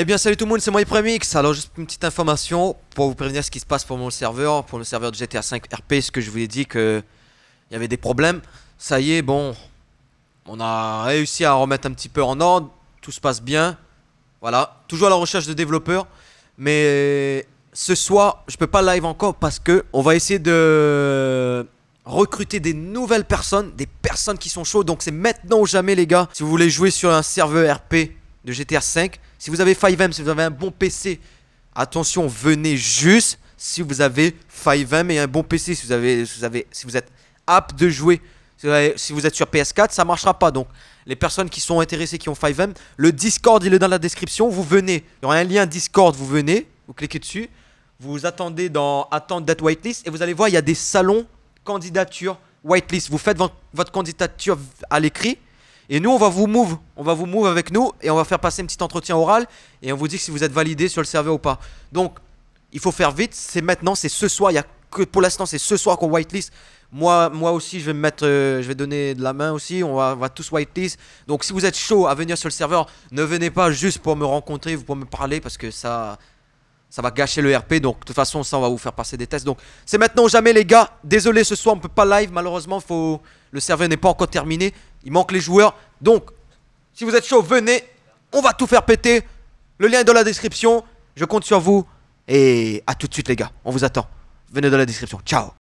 Eh bien salut tout le monde, c'est moi Ipremix, Alors juste une petite information pour vous prévenir ce qui se passe pour mon serveur, pour le serveur de GTA 5 RP, ce que je vous ai dit que il y avait des problèmes. Ça y est, bon, on a réussi à remettre un petit peu en ordre, tout se passe bien. Voilà, toujours à la recherche de développeurs, mais ce soir, je peux pas live encore parce que on va essayer de recruter des nouvelles personnes, des personnes qui sont chaudes. Donc c'est maintenant ou jamais les gars, si vous voulez jouer sur un serveur RP de gtr 5. Si vous avez 5M, si vous avez un bon PC, attention, venez juste si vous avez 5M et un bon PC, si vous, avez, vous, êtes apte de jouer. Si vous, êtes sur PS4, ça ne marchera pas. Donc, les personnes qui sont intéressées, qui ont 5M, le Discord, il est dans la description. Vous venez. Il y aura un lien Discord, vous venez, vous cliquez dessus. Vous attendez dans Attendre d'être whitelist et vous allez voir, il y a des salons candidature whitelist. Vous faites votre candidature à l'écrit et nous, on va vous move. On va vous move avec nous et on va faire passer un petit entretien oral et on vous dit si vous êtes validé sur le serveur ou pas. Donc, il faut faire vite. C'est maintenant, c'est ce soir. Il y a que pour l'instant, c'est ce soir qu'on whitelist. Moi, moi aussi, je vais me mettre, euh, je vais donner de la main aussi. On va, va tous whitelist. Donc, si vous êtes chaud à venir sur le serveur, ne venez pas juste pour me rencontrer, vous pour me parler parce que ça, ça va gâcher le RP. Donc, de toute façon, ça, on va vous faire passer des tests. Donc, c'est maintenant ou jamais, les gars. Désolé, ce soir, on peut pas live. Malheureusement, faut... le serveur n'est pas encore terminé. Il manque les joueurs. Donc, si vous êtes chaud, venez. On va tout faire péter. Le lien est dans la description. Je compte sur vous. Et à tout de suite, les gars. On vous attend. Venez dans la description. Ciao.